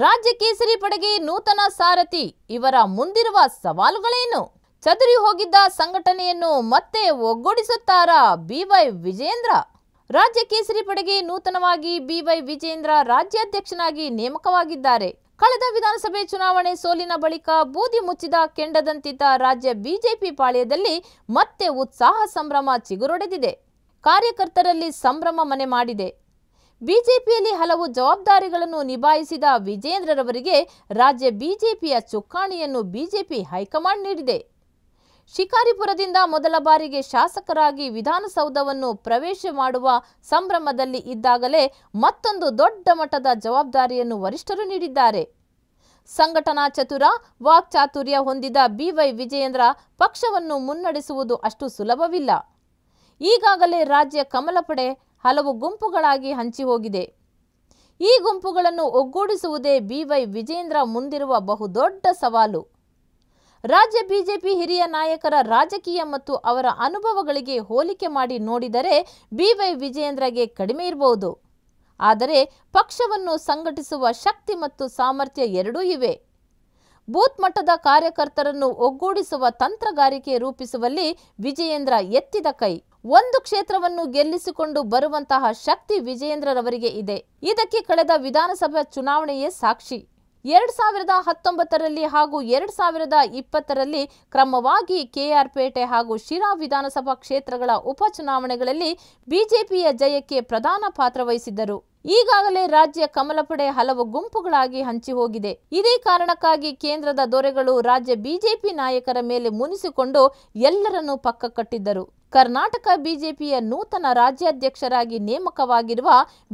ರಾಜ್ಯ ಕೇಸರಿ ಪಡೆಗೆ ನೂತನ ಸಾರಥಿ ಇವರ ಮುಂದಿರುವ ಸವಾಲುಗಳೇನು ಚದುರಿ ಹೋಗಿದ್ದ ಸಂಘಟನೆಯನ್ನು ಮತ್ತೆ ಒಗ್ಗೂಡಿಸುತ್ತಾರಾ ಬಿವೈ ವಿಜೇಂದ್ರ ರಾಜ್ಯ ಕೇಸರಿ ಪಡೆಗೆ ನೂತನವಾಗಿ ಬಿವೈ ವಿಜೇಂದ್ರ ರಾಜ್ಯಾಧ್ಯಕ್ಷನಾಗಿ ನೇಮಕವಾಗಿದ್ದಾರೆ ಕಳೆದ ವಿಧಾನಸಭೆ ಚುನಾವಣೆ ಸೋಲಿನ ಬಳಿಕ ಬೂದಿ ಮುಚ್ಚಿದ ಕೆಂಡದಂತಿದ್ದ ರಾಜ್ಯ ಬಿಜೆಪಿ ಪಾಳ್ಯದಲ್ಲಿ ಮತ್ತೆ ಉತ್ಸಾಹ ಸಂಭ್ರಮ ಚಿಗುರೊಡೆದಿದೆ ಕಾರ್ಯಕರ್ತರಲ್ಲಿ ಸಂಭ್ರಮ ಮನೆ ಮಾಡಿದೆ ಬಿಜೆಪಿಯಲ್ಲಿ ಹಲವು ಜವಾಬ್ದಾರಿಗಳನ್ನು ನಿಭಾಯಿಸಿದ ವಿಜೇಂದ್ರರವರಿಗೆ ರಾಜ್ಯ ಬಿಜೆಪಿಯ ಚುಕ್ಕಾಣಿಯನ್ನು ಬಿಜೆಪಿ ಹೈಕಮಾಂಡ್ ನೀಡಿದೆ ಶಿಕಾರಿಪುರದಿಂದ ಮೊದಲ ಬಾರಿಗೆ ಶಾಸಕರಾಗಿ ವಿಧಾನಸೌಧವನ್ನು ಪ್ರವೇಶ ಮಾಡುವ ಸಂಭ್ರಮದಲ್ಲಿ ಇದ್ದಾಗಲೇ ಮತ್ತೊಂದು ದೊಡ್ಡ ಮಟ್ಟದ ಜವಾಬ್ದಾರಿಯನ್ನು ವರಿಷ್ಠರು ನೀಡಿದ್ದಾರೆ ಸಂಘಟನಾ ಚತುರ ವಾಕ್ಚಾತುರ್ಯ ಹೊಂದಿದ ಬಿವೈ ವಿಜಯೇಂದ್ರ ಪಕ್ಷವನ್ನು ಮುನ್ನಡೆಸುವುದು ಅಷ್ಟು ಸುಲಭವಿಲ್ಲ ಈಗಾಗಲೇ ರಾಜ್ಯ ಕಮಲಪಡೆ ಹಲವು ಗುಂಪುಗಳಾಗಿ ಹಂಚಿ ಹೋಗಿದೆ ಈ ಗುಂಪುಗಳನ್ನು ಒಗ್ಗೂಡಿಸುವುದೇ ಬಿವೈ ವಿಜೇಂದ್ರ ಮುಂದಿರುವ ಬಹುದೊಡ್ಡ ಸವಾಲು ರಾಜ್ಯ ಬಿಜೆಪಿ ಹಿರಿಯ ನಾಯಕರ ರಾಜಕೀಯ ಮತ್ತು ಅವರ ಅನುಭವಗಳಿಗೆ ಹೋಲಿಕೆ ಮಾಡಿ ನೋಡಿದರೆ ಬಿವೈ ವಿಜೇಂದ್ರಗೆ ಕಡಿಮೆ ಇರಬಹುದು ಆದರೆ ಪಕ್ಷವನ್ನು ಸಂಘಟಿಸುವ ಶಕ್ತಿ ಮತ್ತು ಸಾಮರ್ಥ್ಯ ಎರಡೂ ಇವೆ ಬೂತ್ ಮಟ್ಟದ ಕಾರ್ಯಕರ್ತರನ್ನು ಒಗ್ಗೂಡಿಸುವ ತಂತ್ರಗಾರಿಕೆ ರೂಪಿಸುವಲ್ಲಿ ವಿಜಯೇಂದ್ರ ಎತ್ತಿದ ಕೈ ಒಂದು ಕ್ಷೇತ್ರವನ್ನು ಗೆಲ್ಲಿಸಿಕೊಂಡು ಬರುವಂತಹ ಶಕ್ತಿ ವಿಜಯೇಂದ್ರರವರಿಗೆ ಇದೆ ಇದಕ್ಕೆ ಕಳೆದ ವಿಧಾನಸಭಾ ಚುನಾವಣೆಯೇ ಸಾಕ್ಷಿ ಎರಡ್ ಸಾವಿರದ ಹತ್ತೊಂಬತ್ತರಲ್ಲಿ ಹಾಗೂ ಎರಡ್ ಸಾವಿರದ ಇಪ್ಪತ್ತರಲ್ಲಿ ಕ್ರಮವಾಗಿ ಕೆಆರ್ಪೇಟೆ ಹಾಗೂ ಶಿರಾ ವಿಧಾನಸಭಾ ಕ್ಷೇತ್ರಗಳ ಉಪಚುನಾವಣೆಗಳಲ್ಲಿ ಬಿಜೆಪಿಯ ಜಯಕ್ಕೆ ಪ್ರಧಾನ ಪಾತ್ರ ವಹಿಸಿದ್ದರು ಈಗಾಗಲೇ ರಾಜ್ಯ ಕಮಲಪಡೆ ಹಲವು ಗುಂಪುಗಳಾಗಿ ಹಂಚಿ ಹೋಗಿದೆ ಇದೇ ಕಾರಣಕ್ಕಾಗಿ ಕೇಂದ್ರದ ದೊರೆಗಳು ರಾಜ್ಯ ಬಿಜೆಪಿ ನಾಯಕರ ಮೇಲೆ ಮುನಿಸಿಕೊಂಡು ಎಲ್ಲರನ್ನೂ ಪಕ್ಕ ಕಟ್ಟಿದ್ದರು ಕರ್ನಾಟಕ ಬಿಜೆಪಿಯ ನೂತನ ರಾಜ್ಯಾಧ್ಯಕ್ಷರಾಗಿ ನೇಮಕವಾಗಿರುವ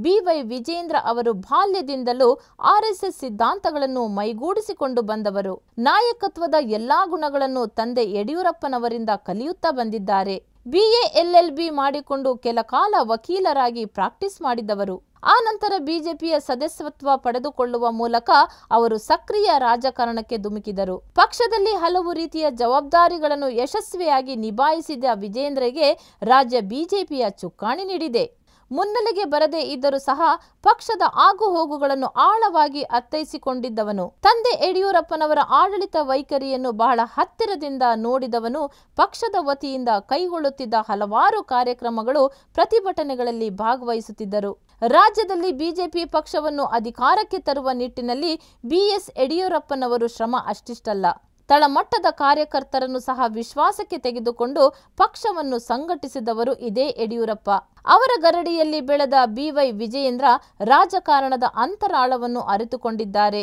ಬಿವೈ ವಿಜೇಂದ್ರ ಅವರು ಬಾಲ್ಯದಿಂದಲೂ ಆರ್ಎಸ್ಎಸ್ ಸಿದ್ಧಾಂತಗಳನ್ನು ಮೈಗೂಡಿಸಿಕೊಂಡು ಬಂದವರು ನಾಯಕತ್ವದ ಎಲ್ಲಾ ಗುಣಗಳನ್ನು ತಂದೆ ಯಡಿಯೂರಪ್ಪನವರಿಂದ ಕಲಿಯುತ್ತಾ ಬಂದಿದ್ದಾರೆ ಬಿಎಎಲ್ಎಲ್ಬಿ ಮಾಡಿಕೊಂಡು ಕೆಲ ಕಾಲ ವಕೀಲರಾಗಿ ಪ್ರಾಕ್ಟೀಸ್ ಮಾಡಿದವರು ಆ ನಂತರ ಬಿಜೆಪಿಯ ಸದಸ್ಯತ್ವ ಪಡೆದುಕೊಳ್ಳುವ ಮೂಲಕ ಅವರು ಸಕ್ರಿಯ ರಾಜಕಾರಣಕ್ಕೆ ಧುಮುಕಿದರು ಪಕ್ಷದಲ್ಲಿ ಹಲವು ರೀತಿಯ ಜವಾಬ್ದಾರಿಗಳನ್ನು ಯಶಸ್ವಿಯಾಗಿ ನಿಭಾಯಿಸಿದ ವಿಜೇಂದ್ರಗೆ ರಾಜ್ಯ ಬಿಜೆಪಿಯ ಚುಕ್ಕಾಣಿ ನೀಡಿದೆ ಮುನ್ನೆಲೆಗೆ ಬರದೇ ಇದ್ದರೂ ಸಹ ಪಕ್ಷದ ಆಗುಹೋಗುಗಳನ್ನು ಆಳವಾಗಿ ಅರ್ಥೈಸಿಕೊಂಡಿದ್ದವನು ತಂದೆ ಯಡಿಯೂರಪ್ಪನವರ ಆಡಳಿತ ವೈಖರಿಯನ್ನು ಬಹಳ ಹತ್ತಿರದಿಂದ ನೋಡಿದವನು ಪಕ್ಷದ ವತಿಯಿಂದ ಕೈಗೊಳ್ಳುತ್ತಿದ್ದ ಹಲವಾರು ಕಾರ್ಯಕ್ರಮಗಳು ಪ್ರತಿಭಟನೆಗಳಲ್ಲಿ ಭಾಗವಹಿಸುತ್ತಿದ್ದರು ರಾಜ್ಯದಲ್ಲಿ ಬಿಜೆಪಿ ಪಕ್ಷವನ್ನು ಅಧಿಕಾರಕ್ಕೆ ತರುವ ನಿಟ್ಟಿನಲ್ಲಿ ಬಿಎಸ್ ಯಡಿಯೂರಪ್ಪನವರು ಶ್ರಮ ಅಷ್ಟಿಷ್ಟಲ್ಲ ತಳಮಟ್ಟದ ಕಾರ್ಯಕರ್ತರನ್ನು ಸಹ ವಿಶ್ವಾಸಕ್ಕೆ ತೆಗೆದುಕೊಂಡು ಪಕ್ಷವನ್ನು ಸಂಘಟಿಸಿದವರು ಇದೇ ಯಡಿಯೂರಪ್ಪ ಅವರ ಗರಡಿಯಲ್ಲಿ ಬೆಳೆದ ಬಿವೈ ವಿಜಯೇಂದ್ರ ರಾಜಕಾರಣದ ಅಂತರಾಳವನ್ನು ಅರಿತುಕೊಂಡಿದ್ದಾರೆ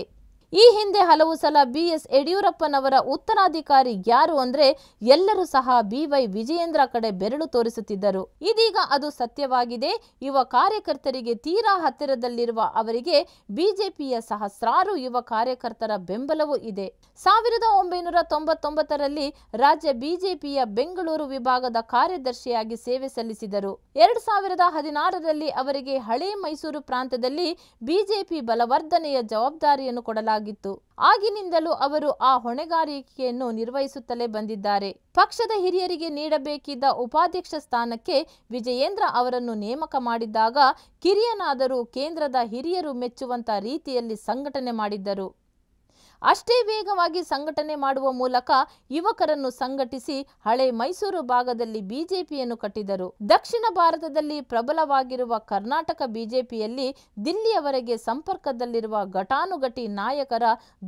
ಈ ಹಿಂದೆ ಹಲವು ಸಲ ಬಿ ಎಸ್ ಯಡಿಯೂರಪ್ಪನವರ ಉತ್ತರಾಧಿಕಾರಿ ಯಾರು ಅಂದ್ರೆ ಎಲ್ಲರೂ ಸಹ ಬಿವೈ ವಿಜಯೇಂದ್ರ ಕಡೆ ಬೆರಳು ತೋರಿಸುತ್ತಿದ್ದರು ಇದೀಗ ಅದು ಸತ್ಯವಾಗಿದೆ ಯುವ ಕಾರ್ಯಕರ್ತರಿಗೆ ತೀರಾ ಹತ್ತಿರದಲ್ಲಿರುವ ಅವರಿಗೆ ಬಿಜೆಪಿಯ ಸಹಸ್ರಾರು ಯುವ ಕಾರ್ಯಕರ್ತರ ಬೆಂಬಲವೂ ಇದೆ ಸಾವಿರದ ಒಂಬೈನೂರ ತೊಂಬತ್ತೊಂಬತ್ತರಲ್ಲಿ ರಾಜ್ಯ ಬಿಜೆಪಿಯ ಬೆಂಗಳೂರು ವಿಭಾಗದ ಕಾರ್ಯದರ್ಶಿಯಾಗಿ ಸೇವೆ ಸಲ್ಲಿಸಿದರು ಎರಡ್ ಸಾವಿರದ ಹದಿನಾರರಲ್ಲಿ ಅವರಿಗೆ ಹಳೆ ಮೈಸೂರು ಪ್ರಾಂತದಲ್ಲಿ ಬಿಜೆಪಿ ಬಲವರ್ಧನೆಯ ಜವಾಬ್ದಾರಿಯನ್ನು ಕೊಡಲಾಗಿದೆ ಆಗಿತ್ತು ಆಗಿನಿಂದಲೂ ಅವರು ಆ ಹೊಣೆಗಾರಿಕೆಯನ್ನು ನಿರ್ವಹಿಸುತ್ತಲೇ ಬಂದಿದ್ದಾರೆ ಪಕ್ಷದ ಹಿರಿಯರಿಗೆ ನೀಡಬೇಕಿದ್ದ ಉಪಾಧ್ಯಕ್ಷ ಸ್ಥಾನಕ್ಕೆ ವಿಜಯೇಂದ್ರ ಅವರನ್ನು ನೇಮಕ ಮಾಡಿದ್ದಾಗ ಕಿರಿಯನಾದರೂ ಕೇಂದ್ರದ ಹಿರಿಯರು ಮೆಚ್ಚುವಂತ ರೀತಿಯಲ್ಲಿ ಸಂಘಟನೆ ಮಾಡಿದ್ದರು ಅಷ್ಟೇ ವೇಗವಾಗಿ ಸಂಘಟನೆ ಮಾಡುವ ಮೂಲಕ ಯುವಕರನ್ನು ಸಂಘಟಿಸಿ ಹಳೆ ಮೈಸೂರು ಭಾಗದಲ್ಲಿ ಬಿಜೆಪಿಯನ್ನು ಕಟ್ಟಿದರು ದಕ್ಷಿಣ ಭಾರತದಲ್ಲಿ ಪ್ರಬಲವಾಗಿರುವ ಕರ್ನಾಟಕ ಬಿಜೆಪಿಯಲ್ಲಿ ದಿಲ್ಲಿಯವರೆಗೆ ಸಂಪರ್ಕದಲ್ಲಿರುವ ಘಟಾನುಘಟಿ ನಾಯಕರ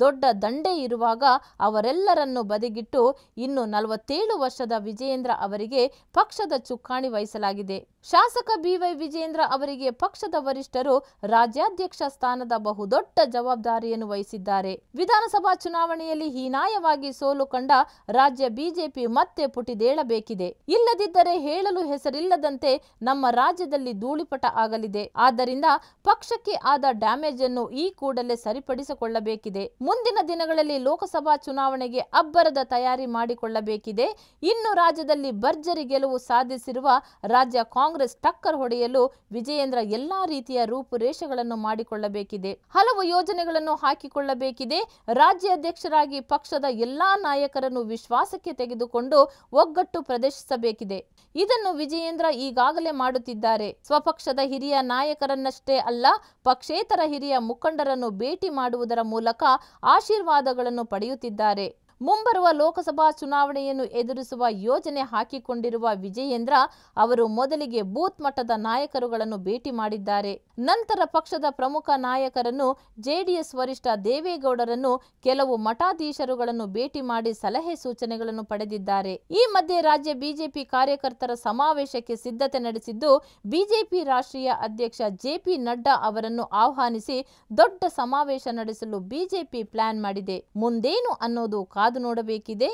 ದೊಡ್ಡ ದಂಡೆ ಇರುವಾಗ ಅವರೆಲ್ಲರನ್ನು ಬದಿಗಿಟ್ಟು ಇನ್ನು ನಲವತ್ತೇಳು ವರ್ಷದ ವಿಜಯೇಂದ್ರ ಅವರಿಗೆ ಪಕ್ಷದ ಚುಕ್ಕಾಣಿ ವಹಿಸಲಾಗಿದೆ ಶಾಸಕ ಬಿವೈ ವಿಜೇಂದ್ರ ಅವರಿಗೆ ಪಕ್ಷದ ವರಿಷ್ಠರು ರಾಜ್ಯಾಧ್ಯಕ್ಷ ಸ್ಥಾನದ ಬಹುದೊಡ್ಡ ಜವಾಬ್ದಾರಿಯನ್ನು ವಹಿಸಿದ್ದಾರೆ ವಿಧಾನ ವಿಧಾನಸಭಾ ಚುನಾವಣೆಯಲ್ಲಿ ಹೀನಾಯವಾಗಿ ಸೋಲು ಕಂಡ ರಾಜ್ಯ ಬಿಜೆಪಿ ಮತ್ತೆ ಪುಟಿದೇಳಬೇಕಿದೆ ಇಲ್ಲದಿದ್ದರೆ ಹೇಳಲು ಹೆಸರಿಲ್ಲದಂತೆ ನಮ್ಮ ರಾಜ್ಯದಲ್ಲಿ ಧೂಳಿಪಟ ಆಗಲಿದೆ ಆದ್ದರಿಂದ ಪಕ್ಷಕ್ಕೆ ಆದ ಡ್ಯಾಮೇಜ್ ಅನ್ನು ಈ ಕೂಡಲೇ ಸರಿಪಡಿಸಿಕೊಳ್ಳಬೇಕಿದೆ ಮುಂದಿನ ದಿನಗಳಲ್ಲಿ ಲೋಕಸಭಾ ಚುನಾವಣೆಗೆ ಅಬ್ಬರದ ತಯಾರಿ ಮಾಡಿಕೊಳ್ಳಬೇಕಿದೆ ಇನ್ನು ರಾಜ್ಯದಲ್ಲಿ ಭರ್ಜರಿ ಗೆಲುವು ಸಾಧಿಸಿರುವ ರಾಜ್ಯ ಕಾಂಗ್ರೆಸ್ ಟಕ್ಕರ್ ಹೊಡೆಯಲು ವಿಜಯೇಂದ್ರ ಎಲ್ಲಾ ರೀತಿಯ ರೂಪುರೇಷೆಗಳನ್ನು ಮಾಡಿಕೊಳ್ಳಬೇಕಿದೆ ಹಲವು ಯೋಜನೆಗಳನ್ನು ಹಾಕಿಕೊಳ್ಳಬೇಕಿದೆ ರಾಜ್ಯಾಧ್ಯಕ್ಷರಾಗಿ ಪಕ್ಷದ ಎಲ್ಲಾ ನಾಯಕರನ್ನು ವಿಶ್ವಾಸಕ್ಕೆ ತೆಗೆದುಕೊಂಡು ಒಗ್ಗಟ್ಟು ಪ್ರದರ್ಶಿಸಬೇಕಿದೆ ಇದನ್ನು ವಿಜಯೇಂದ್ರ ಈಗಾಗಲೇ ಮಾಡುತ್ತಿದ್ದಾರೆ ಸ್ವಪಕ್ಷದ ಹಿರಿಯ ನಾಯಕರನ್ನಷ್ಟೇ ಅಲ್ಲ ಪಕ್ಷೇತರ ಹಿರಿಯ ಮುಖಂಡರನ್ನು ಭೇಟಿ ಮಾಡುವುದರ ಮೂಲಕ ಆಶೀರ್ವಾದಗಳನ್ನು ಪಡೆಯುತ್ತಿದ್ದಾರೆ ಮುಂಬರುವ ಲೋಕಸಭಾ ಚುನಾವಣೆಯನ್ನು ಎದುರಿಸುವ ಯೋಜನೆ ಹಾಕಿಕೊಂಡಿರುವ ವಿಜಯೇಂದ್ರ ಅವರು ಮೊದಲಿಗೆ ಬೂತ್ ಮಟ್ಟದ ನಾಯಕರುಗಳನ್ನು ಭೇಟಿ ಮಾಡಿದ್ದಾರೆ ನಂತರ ಪಕ್ಷದ ಪ್ರಮುಖ ನಾಯಕರನ್ನು ಜೆಡಿಎಸ್ ವರಿಷ್ಠ ದೇವೇಗೌಡರನ್ನು ಕೆಲವು ಮಠಾಧೀಶರುಗಳನ್ನು ಭೇಟಿ ಮಾಡಿ ಸಲಹೆ ಸೂಚನೆಗಳನ್ನು ಪಡೆದಿದ್ದಾರೆ ಈ ಮಧ್ಯೆ ರಾಜ್ಯ ಬಿಜೆಪಿ ಕಾರ್ಯಕರ್ತರ ಸಮಾವೇಶಕ್ಕೆ ಸಿದ್ಧತೆ ನಡೆಸಿದ್ದು ಬಿಜೆಪಿ ರಾಷ್ಟ್ರೀಯ ಅಧ್ಯಕ್ಷ ಜೆಪಿ ನಡ್ಡಾ ಅವರನ್ನು ಆಹ್ವಾನಿಸಿ ದೊಡ್ಡ ಸಮಾವೇಶ ನಡೆಸಲು ಬಿಜೆಪಿ ಪ್ಲಾನ್ ಮಾಡಿದೆ ಮುಂದೇನು ಅನ್ನೋದು ಕಾದು ನೋಡಬೇಕಿದೆ